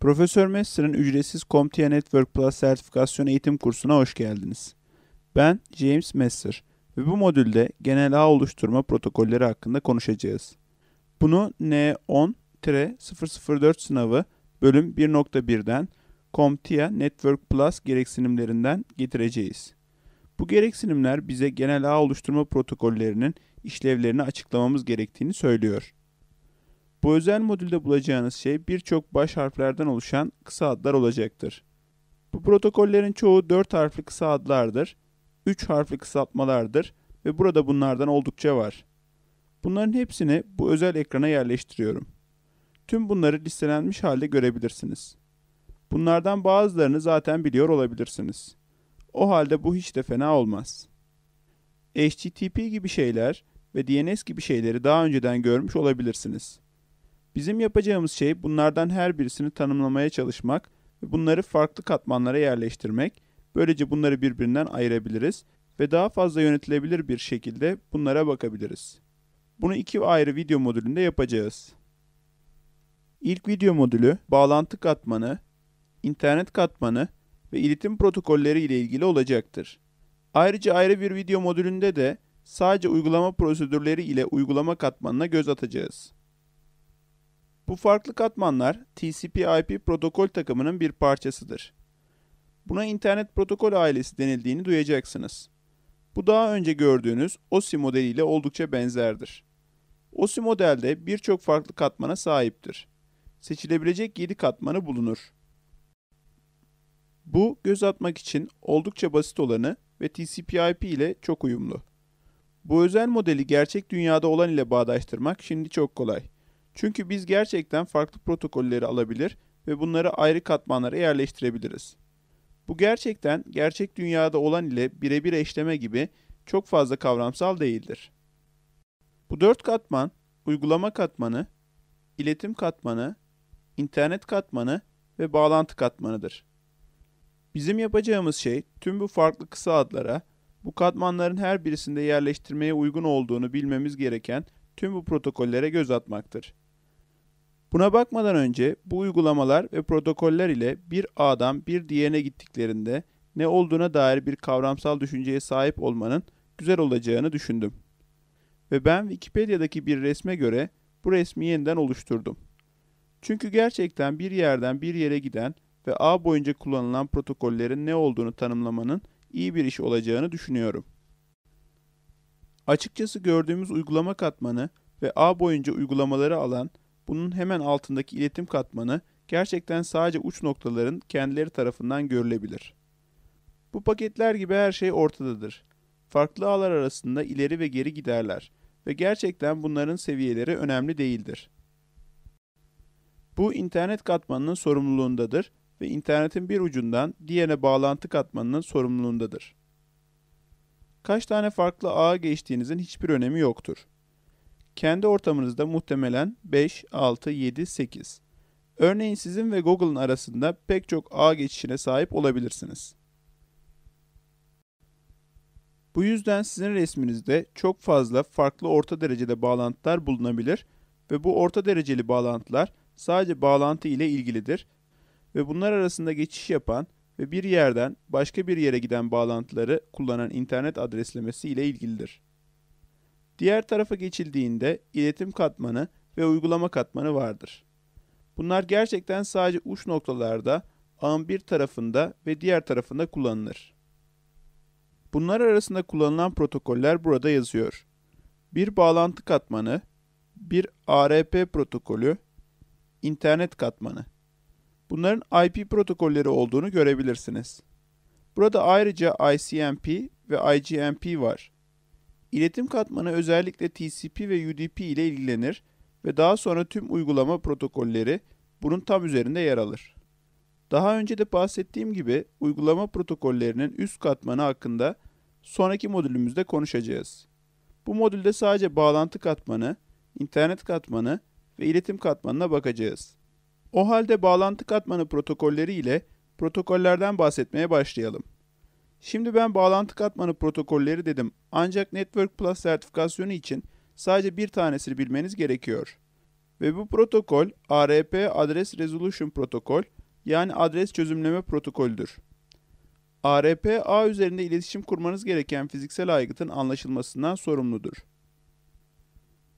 Profesör Messer'in ücretsiz CompTIA Network Plus sertifikasyon eğitim kursuna hoş geldiniz. Ben James Messer ve bu modülde genel ağ oluşturma protokolleri hakkında konuşacağız. Bunu N10-004 e sınavı bölüm 1.1'den CompTIA Network Plus gereksinimlerinden getireceğiz. Bu gereksinimler bize genel ağ oluşturma protokollerinin işlevlerini açıklamamız gerektiğini söylüyor. Bu özel modülde bulacağınız şey birçok baş harflerden oluşan kısa adlar olacaktır. Bu protokollerin çoğu 4 harfli kısa adlardır, 3 harfli kısaltmalardır ve burada bunlardan oldukça var. Bunların hepsini bu özel ekrana yerleştiriyorum. Tüm bunları listelenmiş halde görebilirsiniz. Bunlardan bazılarını zaten biliyor olabilirsiniz. O halde bu hiç de fena olmaz. HTTP gibi şeyler ve DNS gibi şeyleri daha önceden görmüş olabilirsiniz. Bizim yapacağımız şey bunlardan her birisini tanımlamaya çalışmak ve bunları farklı katmanlara yerleştirmek. Böylece bunları birbirinden ayırabiliriz ve daha fazla yönetilebilir bir şekilde bunlara bakabiliriz. Bunu iki ayrı video modülünde yapacağız. İlk video modülü bağlantı katmanı, internet katmanı ve iletim protokolleri ile ilgili olacaktır. Ayrıca ayrı bir video modülünde de sadece uygulama prosedürleri ile uygulama katmanına göz atacağız. Bu farklı katmanlar TCP/IP protokol takımının bir parçasıdır. Buna internet protokol ailesi denildiğini duyacaksınız. Bu daha önce gördüğünüz OSI modeliyle oldukça benzerdir. OSI modelde birçok farklı katmana sahiptir. Seçilebilecek 7 katmanı bulunur. Bu göz atmak için oldukça basit olanı ve TCP/IP ile çok uyumlu. Bu özel modeli gerçek dünyada olan ile bağdaştırmak şimdi çok kolay. Çünkü biz gerçekten farklı protokolleri alabilir ve bunları ayrı katmanlara yerleştirebiliriz. Bu gerçekten gerçek dünyada olan ile birebir eşleme gibi çok fazla kavramsal değildir. Bu dört katman, uygulama katmanı, iletim katmanı, internet katmanı ve bağlantı katmanıdır. Bizim yapacağımız şey tüm bu farklı kısa adlara, bu katmanların her birisinde yerleştirmeye uygun olduğunu bilmemiz gereken tüm bu protokollere göz atmaktır. Buna bakmadan önce bu uygulamalar ve protokoller ile bir ağdan bir diğerine gittiklerinde ne olduğuna dair bir kavramsal düşünceye sahip olmanın güzel olacağını düşündüm. Ve ben Wikipedia'daki bir resme göre bu resmi yeniden oluşturdum. Çünkü gerçekten bir yerden bir yere giden ve ağ boyunca kullanılan protokollerin ne olduğunu tanımlamanın iyi bir iş olacağını düşünüyorum. Açıkçası gördüğümüz uygulama katmanı ve ağ boyunca uygulamaları alan bunun hemen altındaki iletim katmanı gerçekten sadece uç noktaların kendileri tarafından görülebilir. Bu paketler gibi her şey ortadadır. Farklı ağlar arasında ileri ve geri giderler ve gerçekten bunların seviyeleri önemli değildir. Bu internet katmanının sorumluluğundadır ve internetin bir ucundan diğerine bağlantı katmanının sorumluluğundadır. Kaç tane farklı ağa geçtiğinizin hiçbir önemi yoktur. Kendi ortamınızda muhtemelen 5, 6, 7, 8. Örneğin sizin ve Google'ın arasında pek çok ağ geçişine sahip olabilirsiniz. Bu yüzden sizin resminizde çok fazla farklı orta derecede bağlantılar bulunabilir ve bu orta dereceli bağlantılar sadece bağlantı ile ilgilidir ve bunlar arasında geçiş yapan ve bir yerden başka bir yere giden bağlantıları kullanan internet adreslemesi ile ilgilidir. Diğer tarafa geçildiğinde iletim katmanı ve uygulama katmanı vardır. Bunlar gerçekten sadece uç noktalarda ağın bir tarafında ve diğer tarafında kullanılır. Bunlar arasında kullanılan protokoller burada yazıyor. Bir bağlantı katmanı, bir ARP protokolü, internet katmanı. Bunların IP protokolleri olduğunu görebilirsiniz. Burada ayrıca ICMP ve IGMP var. İletim katmanı özellikle TCP ve UDP ile ilgilenir ve daha sonra tüm uygulama protokolleri bunun tam üzerinde yer alır. Daha önce de bahsettiğim gibi uygulama protokollerinin üst katmanı hakkında sonraki modülümüzde konuşacağız. Bu modülde sadece bağlantı katmanı, internet katmanı ve iletim katmanına bakacağız. O halde bağlantı katmanı protokolleri ile protokollerden bahsetmeye başlayalım. Şimdi ben bağlantı katmanı protokolleri dedim ancak Network Plus sertifikasyonu için sadece bir tanesini bilmeniz gerekiyor. Ve bu protokol ARP Address Resolution Protocol) yani adres çözümleme protokolüdür. ARP ağ üzerinde iletişim kurmanız gereken fiziksel aygıtın anlaşılmasından sorumludur.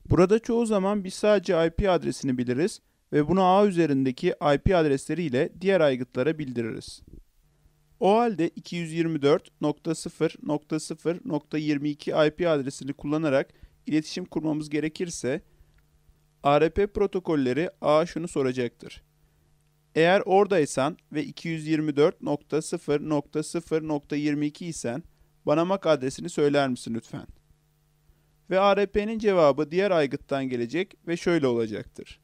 Burada çoğu zaman biz sadece IP adresini biliriz ve bunu ağ üzerindeki IP adresleriyle diğer aygıtlara bildiririz. O halde 224.0.0.22 IP adresini kullanarak iletişim kurmamız gerekirse ARP protokolleri A şunu soracaktır. Eğer oradaysan ve 224.0.0.22 isen bana MAC adresini söyler misin lütfen? Ve ARP'nin cevabı diğer aygıttan gelecek ve şöyle olacaktır.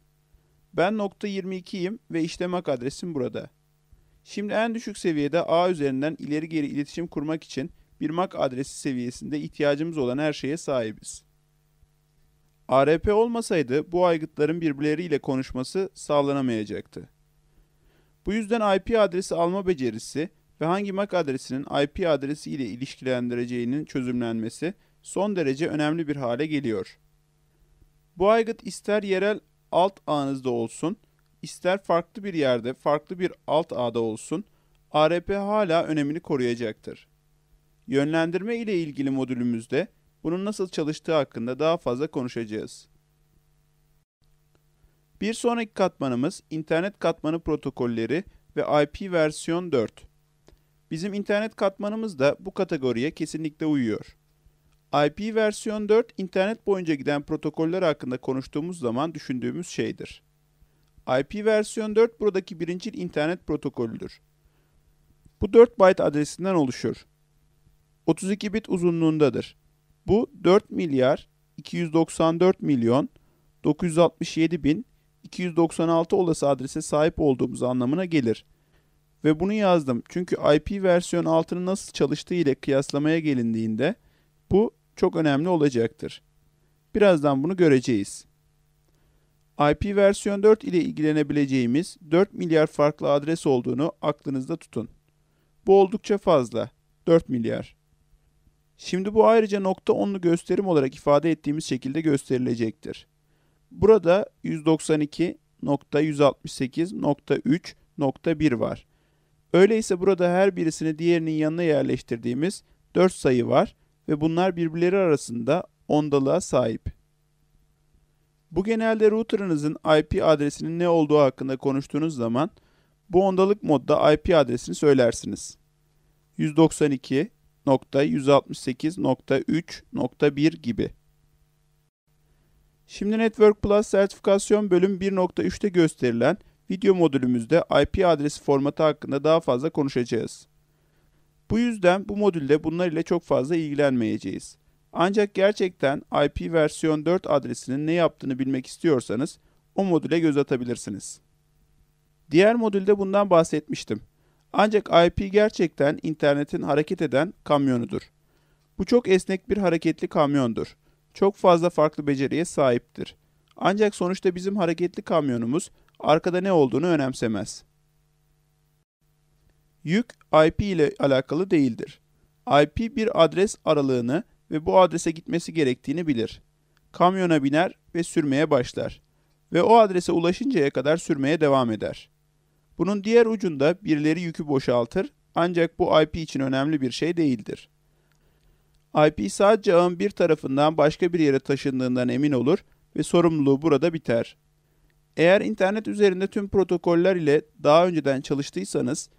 Ben nokta 22'yim ve işte MAC adresim burada. Şimdi en düşük seviyede ağ üzerinden ileri geri iletişim kurmak için bir MAC adresi seviyesinde ihtiyacımız olan her şeye sahibiz. ARP olmasaydı bu aygıtların birbirleriyle konuşması sağlanamayacaktı. Bu yüzden IP adresi alma becerisi ve hangi MAC adresinin IP adresi ile ilişkilendireceğinin çözümlenmesi son derece önemli bir hale geliyor. Bu aygıt ister yerel alt ağınızda olsun, ister farklı bir yerde, farklı bir alt ağda olsun, ARP hala önemini koruyacaktır. Yönlendirme ile ilgili modülümüzde bunun nasıl çalıştığı hakkında daha fazla konuşacağız. Bir sonraki katmanımız internet katmanı protokolleri ve IP versiyon 4. Bizim internet katmanımız da bu kategoriye kesinlikle uyuyor. IP versiyon 4 internet boyunca giden protokoller hakkında konuştuğumuz zaman düşündüğümüz şeydir. IP versiyon 4 buradaki birincil internet protokolüdür. Bu 4 byte adresinden oluşur. 32 bit uzunluğundadır. Bu 4 milyar 294 milyon 967 bin 296 olası adrese sahip olduğumuz anlamına gelir. Ve bunu yazdım çünkü IP versiyon 6'nın nasıl çalıştığı ile kıyaslamaya gelindiğinde bu çok önemli olacaktır. Birazdan bunu göreceğiz. IP versiyon 4 ile ilgilenebileceğimiz 4 milyar farklı adres olduğunu aklınızda tutun. Bu oldukça fazla. 4 milyar. Şimdi bu ayrıca nokta onlu gösterim olarak ifade ettiğimiz şekilde gösterilecektir. Burada 192.168.3.1 var. Öyleyse burada her birisini diğerinin yanına yerleştirdiğimiz 4 sayı var ve bunlar birbirleri arasında ondalığa sahip. Bu genelde router'ınızın IP adresinin ne olduğu hakkında konuştuğunuz zaman bu ondalık modda IP adresini söylersiniz. 192.168.3.1 gibi. Şimdi Network Plus sertifikasyon bölüm 1.3'te gösterilen video modülümüzde IP adresi formatı hakkında daha fazla konuşacağız. Bu yüzden bu modülde bunlar ile çok fazla ilgilenmeyeceğiz. Ancak gerçekten IP versiyon 4 adresinin ne yaptığını bilmek istiyorsanız o modüle göz atabilirsiniz. Diğer modülde bundan bahsetmiştim. Ancak IP gerçekten internetin hareket eden kamyonudur. Bu çok esnek bir hareketli kamyondur. Çok fazla farklı beceriye sahiptir. Ancak sonuçta bizim hareketli kamyonumuz arkada ne olduğunu önemsemez. Yük IP ile alakalı değildir. IP bir adres aralığını ve bu adrese gitmesi gerektiğini bilir. Kamyona biner ve sürmeye başlar ve o adrese ulaşıncaya kadar sürmeye devam eder. Bunun diğer ucunda birileri yükü boşaltır ancak bu IP için önemli bir şey değildir. IP sadece ağın bir tarafından başka bir yere taşındığından emin olur ve sorumluluğu burada biter. Eğer internet üzerinde tüm protokoller ile daha önceden çalıştıysanız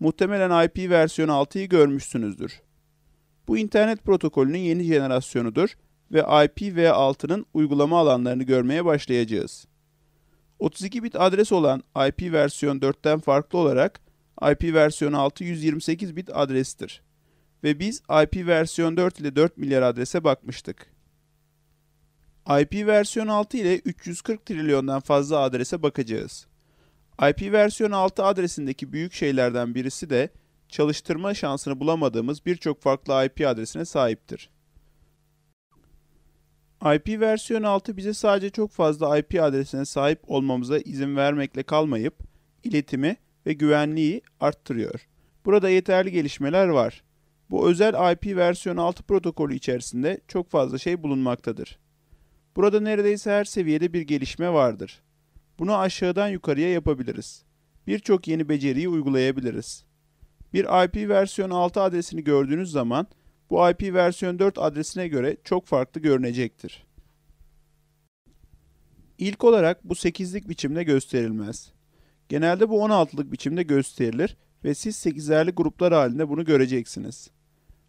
muhtemelen IP versiyon 6'yı görmüşsünüzdür. Bu internet protokolünün yeni jenerasyonudur ve IPv6'nın uygulama alanlarını görmeye başlayacağız. 32 bit adres olan IP versiyon 4'ten farklı olarak IP versiyon 6 128 bit adrestir. Ve biz IP versiyon 4 ile 4 milyar adrese bakmıştık. IP versiyon 6 ile 340 trilyondan fazla adrese bakacağız. IP versiyon 6 adresindeki büyük şeylerden birisi de çalıştırma şansını bulamadığımız birçok farklı IP adresine sahiptir. IP versiyon 6 bize sadece çok fazla IP adresine sahip olmamıza izin vermekle kalmayıp iletimi ve güvenliği arttırıyor. Burada yeterli gelişmeler var. Bu özel IP versiyon 6 protokolü içerisinde çok fazla şey bulunmaktadır. Burada neredeyse her seviyede bir gelişme vardır. Bunu aşağıdan yukarıya yapabiliriz. Birçok yeni beceriyi uygulayabiliriz. Bir IP versiyon 6 adresini gördüğünüz zaman bu IP versiyon 4 adresine göre çok farklı görünecektir. İlk olarak bu 8'lik biçimde gösterilmez. Genelde bu 16'lık biçimde gösterilir ve siz 8'erli gruplar halinde bunu göreceksiniz.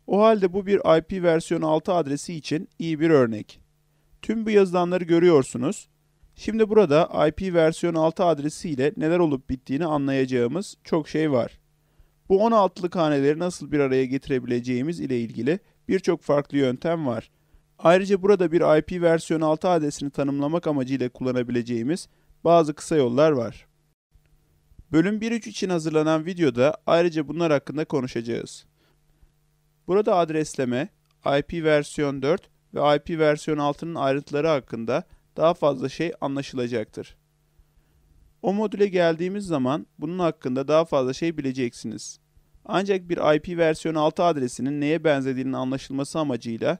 O halde bu bir IP versiyon 6 adresi için iyi bir örnek. Tüm bu yazılanları görüyorsunuz. Şimdi burada IP versiyon 6 adresi ile neler olup bittiğini anlayacağımız çok şey var. Bu 16'lık haneleri nasıl bir araya getirebileceğimiz ile ilgili birçok farklı yöntem var. Ayrıca burada bir IP versiyon 6 adresini tanımlamak amacıyla kullanabileceğimiz bazı kısa yollar var. Bölüm 1.3 için hazırlanan videoda ayrıca bunlar hakkında konuşacağız. Burada adresleme, IP versiyon 4 ve IP versiyon 6'nın ayrıntıları hakkında daha fazla şey anlaşılacaktır. O modüle geldiğimiz zaman bunun hakkında daha fazla şey bileceksiniz. Ancak bir IP versiyon 6 adresinin neye benzediğinin anlaşılması amacıyla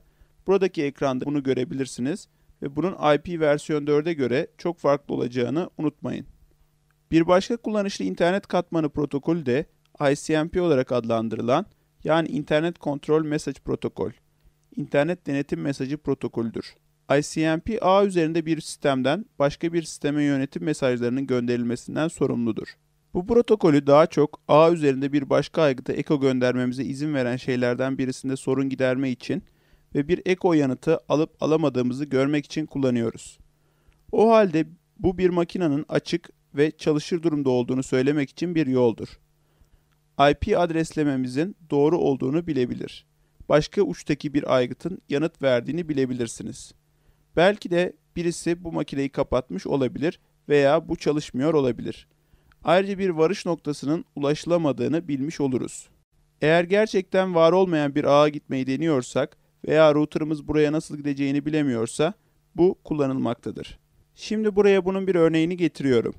buradaki ekranda bunu görebilirsiniz ve bunun IP versiyon 4'e göre çok farklı olacağını unutmayın. Bir başka kullanışlı internet katmanı protokolü de ICMP olarak adlandırılan yani Internet Control Message Protokol, İnternet Denetim Mesajı Protokolüdür. ICMP ağ üzerinde bir sistemden başka bir sisteme yönetim mesajlarının gönderilmesinden sorumludur. Bu protokolü daha çok ağ üzerinde bir başka aygıta eko göndermemize izin veren şeylerden birisinde sorun giderme için ve bir eko yanıtı alıp alamadığımızı görmek için kullanıyoruz. O halde bu bir makinenin açık ve çalışır durumda olduğunu söylemek için bir yoldur. IP adreslememizin doğru olduğunu bilebilir. Başka uçtaki bir aygıtın yanıt verdiğini bilebilirsiniz. Belki de birisi bu makineyi kapatmış olabilir veya bu çalışmıyor olabilir. Ayrıca bir varış noktasının ulaşılamadığını bilmiş oluruz. Eğer gerçekten var olmayan bir ağa gitmeyi deniyorsak veya router'ımız buraya nasıl gideceğini bilemiyorsa bu kullanılmaktadır. Şimdi buraya bunun bir örneğini getiriyorum.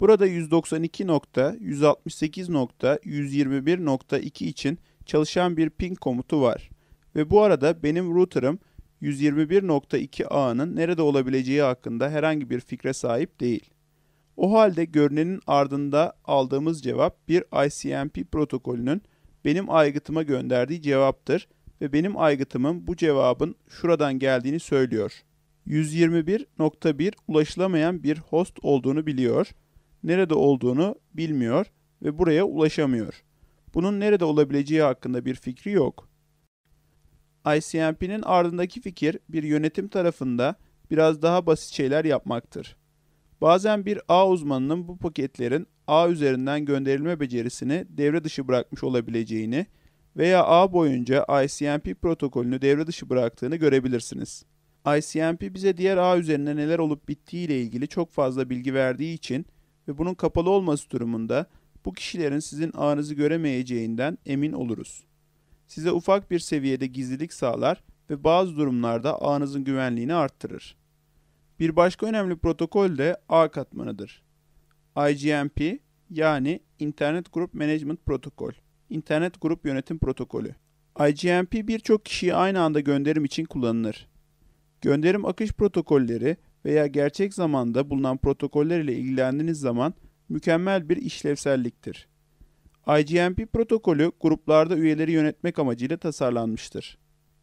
Burada 192.168.121.2 için çalışan bir ping komutu var. Ve bu arada benim router'ım 121.2a'nın nerede olabileceği hakkında herhangi bir fikre sahip değil. O halde görünenin ardında aldığımız cevap bir ICMP protokolünün benim aygıtıma gönderdiği cevaptır ve benim aygıtımın bu cevabın şuradan geldiğini söylüyor. 121.1 ulaşılamayan bir host olduğunu biliyor, nerede olduğunu bilmiyor ve buraya ulaşamıyor. Bunun nerede olabileceği hakkında bir fikri yok. ICMP'nin ardındaki fikir bir yönetim tarafında biraz daha basit şeyler yapmaktır. Bazen bir ağ uzmanının bu paketlerin ağ üzerinden gönderilme becerisini devre dışı bırakmış olabileceğini veya ağ boyunca ICMP protokolünü devre dışı bıraktığını görebilirsiniz. ICMP bize diğer ağ üzerinde neler olup bittiği ile ilgili çok fazla bilgi verdiği için ve bunun kapalı olması durumunda bu kişilerin sizin ağınızı göremeyeceğinden emin oluruz size ufak bir seviyede gizlilik sağlar ve bazı durumlarda ağınızın güvenliğini arttırır. Bir başka önemli protokol de ağ katmanıdır. IGMP yani Internet Group Management Protokol, İnternet Grup Yönetim Protokolü. IGMP birçok kişiye aynı anda gönderim için kullanılır. Gönderim akış protokolleri veya gerçek zamanda bulunan protokoller ile ilgilendiğiniz zaman mükemmel bir işlevselliktir. IGMP protokolü gruplarda üyeleri yönetmek amacıyla tasarlanmıştır.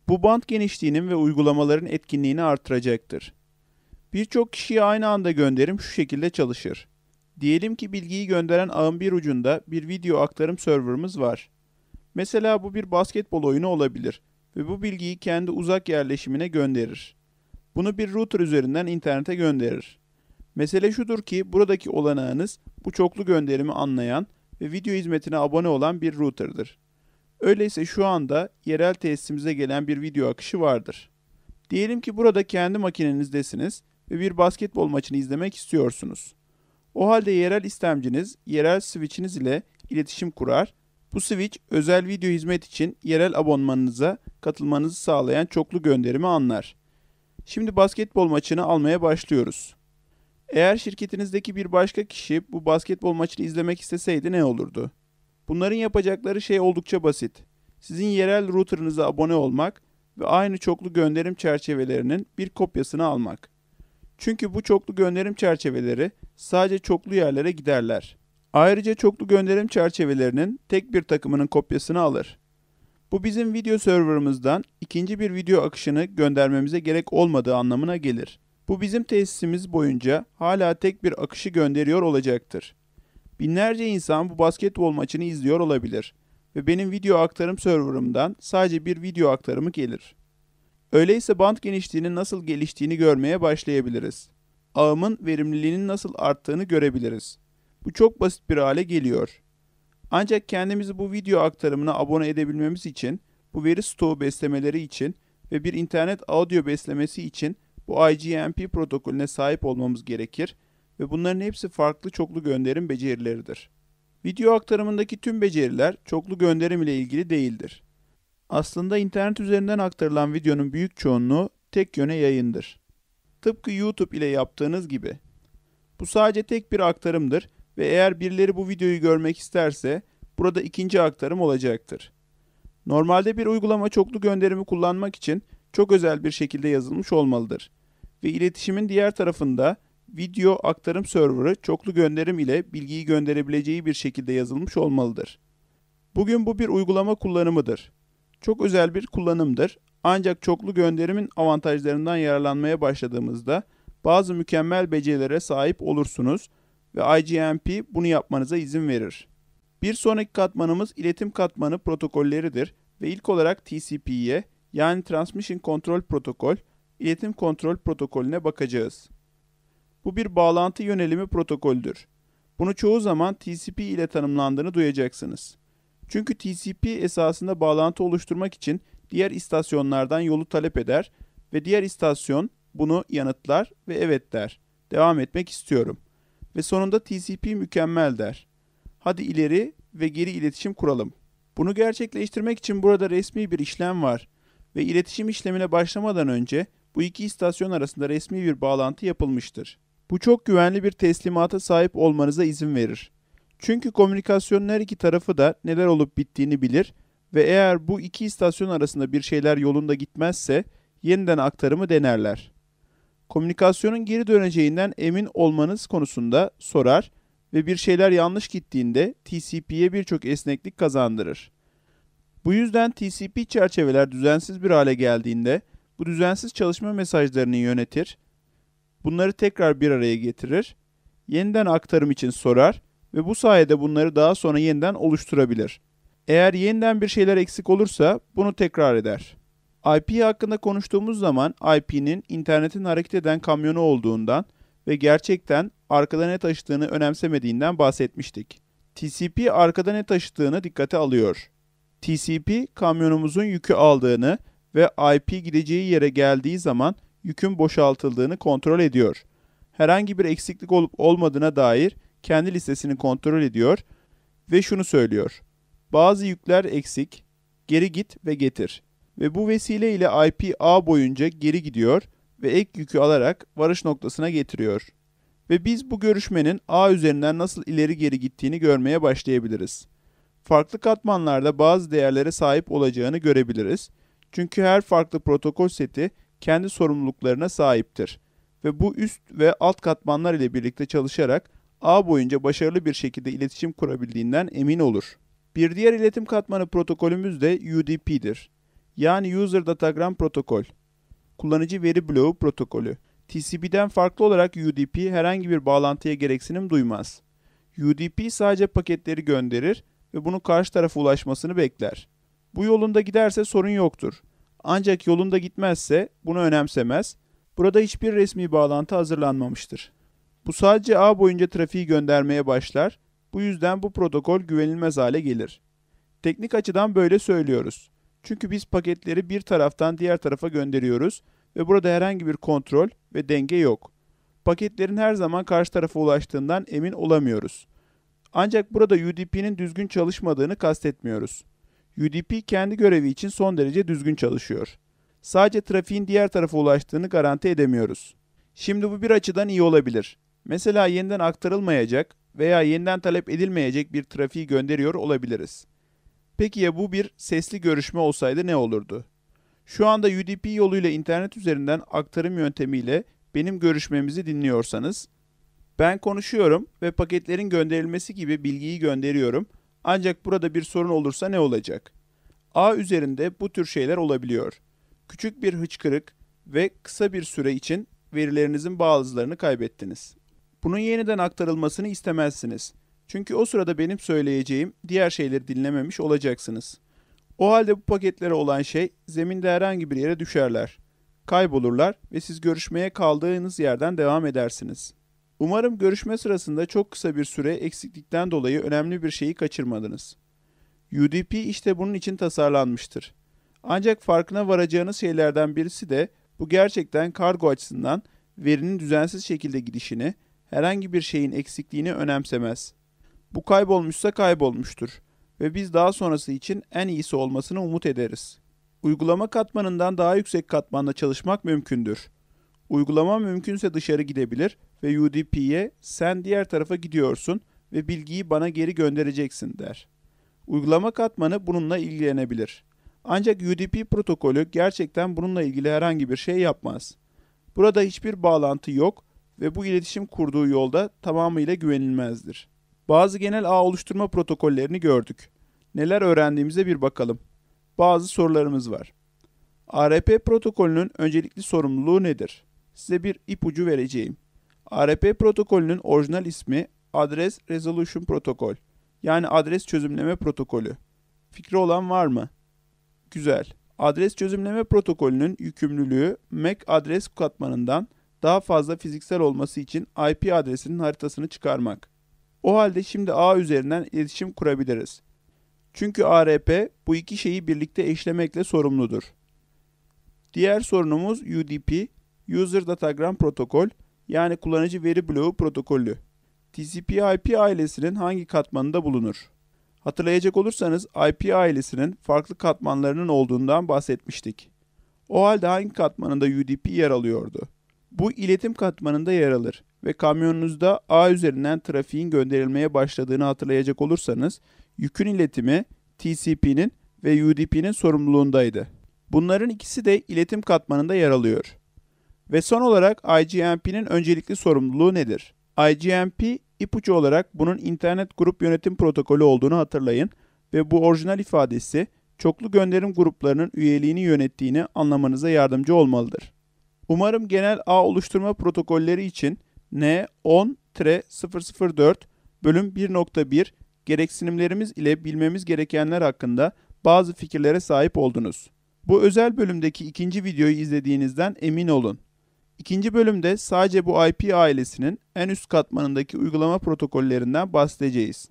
Bu bant genişliğinin ve uygulamaların etkinliğini artıracaktır. Birçok kişiye aynı anda gönderim şu şekilde çalışır. Diyelim ki bilgiyi gönderen ağın bir ucunda bir video aktarım serverımız var. Mesela bu bir basketbol oyunu olabilir ve bu bilgiyi kendi uzak yerleşimine gönderir. Bunu bir router üzerinden internete gönderir. Mesele şudur ki buradaki olanağınız bu çoklu gönderimi anlayan ve video hizmetine abone olan bir router'dır. Öyleyse şu anda yerel tesisimize gelen bir video akışı vardır. Diyelim ki burada kendi makinenizdesiniz ve bir basketbol maçını izlemek istiyorsunuz. O halde yerel istemciniz yerel switch'iniz ile iletişim kurar. Bu switch özel video hizmet için yerel abonmanınıza katılmanızı sağlayan çoklu gönderimi anlar. Şimdi basketbol maçını almaya başlıyoruz. Eğer şirketinizdeki bir başka kişi bu basketbol maçını izlemek isteseydi ne olurdu? Bunların yapacakları şey oldukça basit. Sizin yerel router'ınıza abone olmak ve aynı çoklu gönderim çerçevelerinin bir kopyasını almak. Çünkü bu çoklu gönderim çerçeveleri sadece çoklu yerlere giderler. Ayrıca çoklu gönderim çerçevelerinin tek bir takımının kopyasını alır. Bu bizim video serverımızdan ikinci bir video akışını göndermemize gerek olmadığı anlamına gelir. Bu bizim tesisimiz boyunca hala tek bir akışı gönderiyor olacaktır. Binlerce insan bu basketbol maçını izliyor olabilir ve benim video aktarım serverımdan sadece bir video aktarımı gelir. Öyleyse band genişliğinin nasıl geliştiğini görmeye başlayabiliriz. Ağımın verimliliğinin nasıl arttığını görebiliriz. Bu çok basit bir hale geliyor. Ancak kendimizi bu video aktarımına abone edebilmemiz için, bu veri stoğu beslemeleri için ve bir internet audio beslemesi için bu IGMP protokolüne sahip olmamız gerekir ve bunların hepsi farklı çoklu gönderim becerileridir. Video aktarımındaki tüm beceriler çoklu gönderim ile ilgili değildir. Aslında internet üzerinden aktarılan videonun büyük çoğunluğu tek yöne yayındır. Tıpkı YouTube ile yaptığınız gibi. Bu sadece tek bir aktarımdır ve eğer birileri bu videoyu görmek isterse burada ikinci aktarım olacaktır. Normalde bir uygulama çoklu gönderimi kullanmak için çok özel bir şekilde yazılmış olmalıdır. Ve iletişimin diğer tarafında video aktarım serverı çoklu gönderim ile bilgiyi gönderebileceği bir şekilde yazılmış olmalıdır. Bugün bu bir uygulama kullanımıdır. Çok özel bir kullanımdır ancak çoklu gönderimin avantajlarından yararlanmaya başladığımızda bazı mükemmel becerilere sahip olursunuz ve IGMP bunu yapmanıza izin verir. Bir sonraki katmanımız iletim katmanı protokolleridir ve ilk olarak TCP'ye, yani Transmission Control Protokol, iletim kontrol protokolüne bakacağız. Bu bir bağlantı yönelimi protokoldür. Bunu çoğu zaman TCP ile tanımlandığını duyacaksınız. Çünkü TCP esasında bağlantı oluşturmak için diğer istasyonlardan yolu talep eder ve diğer istasyon bunu yanıtlar ve evet der. Devam etmek istiyorum. Ve sonunda TCP mükemmel der. Hadi ileri ve geri iletişim kuralım. Bunu gerçekleştirmek için burada resmi bir işlem var ve iletişim işlemine başlamadan önce bu iki istasyon arasında resmi bir bağlantı yapılmıştır. Bu çok güvenli bir teslimata sahip olmanıza izin verir. Çünkü komünikasyonun her iki tarafı da neler olup bittiğini bilir ve eğer bu iki istasyon arasında bir şeyler yolunda gitmezse yeniden aktarımı denerler. Komünikasyonun geri döneceğinden emin olmanız konusunda sorar ve bir şeyler yanlış gittiğinde TCP'ye birçok esneklik kazandırır. Bu yüzden TCP çerçeveler düzensiz bir hale geldiğinde bu düzensiz çalışma mesajlarını yönetir, bunları tekrar bir araya getirir, yeniden aktarım için sorar ve bu sayede bunları daha sonra yeniden oluşturabilir. Eğer yeniden bir şeyler eksik olursa bunu tekrar eder. IP hakkında konuştuğumuz zaman IP'nin internetin hareket eden kamyonu olduğundan ve gerçekten arkada ne taşıdığını önemsemediğinden bahsetmiştik. TCP arkada ne taşıdığını dikkate alıyor. TCP kamyonumuzun yükü aldığını ve IP gideceği yere geldiği zaman yükün boşaltıldığını kontrol ediyor. Herhangi bir eksiklik olup olmadığına dair kendi listesini kontrol ediyor ve şunu söylüyor. Bazı yükler eksik, geri git ve getir. Ve bu vesile ile IP A boyunca geri gidiyor ve ek yükü alarak varış noktasına getiriyor. Ve biz bu görüşmenin A üzerinden nasıl ileri geri gittiğini görmeye başlayabiliriz farklı katmanlarda bazı değerlere sahip olacağını görebiliriz. Çünkü her farklı protokol seti kendi sorumluluklarına sahiptir ve bu üst ve alt katmanlar ile birlikte çalışarak ağ boyunca başarılı bir şekilde iletişim kurabildiğinden emin olur. Bir diğer iletim katmanı protokolümüz de UDP'dir. Yani User Datagram Protokol. Kullanıcı veri bloğu protokolü. TCP'den farklı olarak UDP herhangi bir bağlantıya gereksinim duymaz. UDP sadece paketleri gönderir ve bunun karşı tarafa ulaşmasını bekler. Bu yolunda giderse sorun yoktur. Ancak yolunda gitmezse bunu önemsemez. Burada hiçbir resmi bağlantı hazırlanmamıştır. Bu sadece ağ boyunca trafiği göndermeye başlar. Bu yüzden bu protokol güvenilmez hale gelir. Teknik açıdan böyle söylüyoruz. Çünkü biz paketleri bir taraftan diğer tarafa gönderiyoruz ve burada herhangi bir kontrol ve denge yok. Paketlerin her zaman karşı tarafa ulaştığından emin olamıyoruz. Ancak burada UDP'nin düzgün çalışmadığını kastetmiyoruz. UDP kendi görevi için son derece düzgün çalışıyor. Sadece trafiğin diğer tarafa ulaştığını garanti edemiyoruz. Şimdi bu bir açıdan iyi olabilir. Mesela yeniden aktarılmayacak veya yeniden talep edilmeyecek bir trafiği gönderiyor olabiliriz. Peki ya bu bir sesli görüşme olsaydı ne olurdu? Şu anda UDP yoluyla internet üzerinden aktarım yöntemiyle benim görüşmemizi dinliyorsanız ben konuşuyorum ve paketlerin gönderilmesi gibi bilgiyi gönderiyorum. Ancak burada bir sorun olursa ne olacak? A üzerinde bu tür şeyler olabiliyor. Küçük bir hıçkırık ve kısa bir süre için verilerinizin bazılarını kaybettiniz. Bunun yeniden aktarılmasını istemezsiniz. Çünkü o sırada benim söyleyeceğim diğer şeyleri dinlememiş olacaksınız. O halde bu paketlere olan şey zeminde herhangi bir yere düşerler. Kaybolurlar ve siz görüşmeye kaldığınız yerden devam edersiniz.'' Umarım görüşme sırasında çok kısa bir süre eksiklikten dolayı önemli bir şeyi kaçırmadınız. UDP işte bunun için tasarlanmıştır. Ancak farkına varacağınız şeylerden birisi de bu gerçekten kargo açısından verinin düzensiz şekilde gidişini, herhangi bir şeyin eksikliğini önemsemez. Bu kaybolmuşsa kaybolmuştur ve biz daha sonrası için en iyisi olmasını umut ederiz. Uygulama katmanından daha yüksek katmanda çalışmak mümkündür. Uygulama mümkünse dışarı gidebilir ve UDP'ye sen diğer tarafa gidiyorsun ve bilgiyi bana geri göndereceksin der. Uygulama katmanı bununla ilgilenebilir. Ancak UDP protokolü gerçekten bununla ilgili herhangi bir şey yapmaz. Burada hiçbir bağlantı yok ve bu iletişim kurduğu yolda tamamıyla güvenilmezdir. Bazı genel ağ oluşturma protokollerini gördük. Neler öğrendiğimize bir bakalım. Bazı sorularımız var. ARP protokolünün öncelikli sorumluluğu nedir? size bir ipucu vereceğim. ARP protokolünün orijinal ismi Adres Resolution Protokol. Yani adres çözümleme protokolü. Fikri olan var mı? Güzel. Adres çözümleme protokolünün yükümlülüğü MAC e adres katmanından daha fazla fiziksel olması için IP adresinin haritasını çıkarmak. O halde şimdi ağ üzerinden iletişim kurabiliriz. Çünkü ARP bu iki şeyi birlikte eşlemekle sorumludur. Diğer sorunumuz UDP User Datagram protokol yani kullanıcı veri bloğu protokolü. TCP/IP ailesinin hangi katmanında bulunur? Hatırlayacak olursanız IP ailesinin farklı katmanlarının olduğundan bahsetmiştik. O halde hangi katmanında UDP yer alıyordu? Bu iletim katmanında yer alır ve kamyonunuzda ağ üzerinden trafiğin gönderilmeye başladığını hatırlayacak olursanız yükün iletimi TCP'nin ve UDP'nin sorumluluğundaydı. Bunların ikisi de iletim katmanında yer alıyor. Ve son olarak IGMP'nin öncelikli sorumluluğu nedir? IGMP ipucu olarak bunun internet grup yönetim protokolü olduğunu hatırlayın ve bu orijinal ifadesi çoklu gönderim gruplarının üyeliğini yönettiğini anlamanıza yardımcı olmalıdır. Umarım genel ağ oluşturma protokolleri için N10-004 bölüm 1.1 gereksinimlerimiz ile bilmemiz gerekenler hakkında bazı fikirlere sahip oldunuz. Bu özel bölümdeki ikinci videoyu izlediğinizden emin olun. İkinci bölümde sadece bu IP ailesinin en üst katmanındaki uygulama protokollerinden bahsedeceğiz.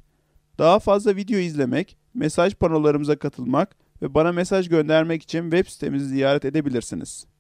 Daha fazla video izlemek, mesaj panolarımıza katılmak ve bana mesaj göndermek için web sitemizi ziyaret edebilirsiniz.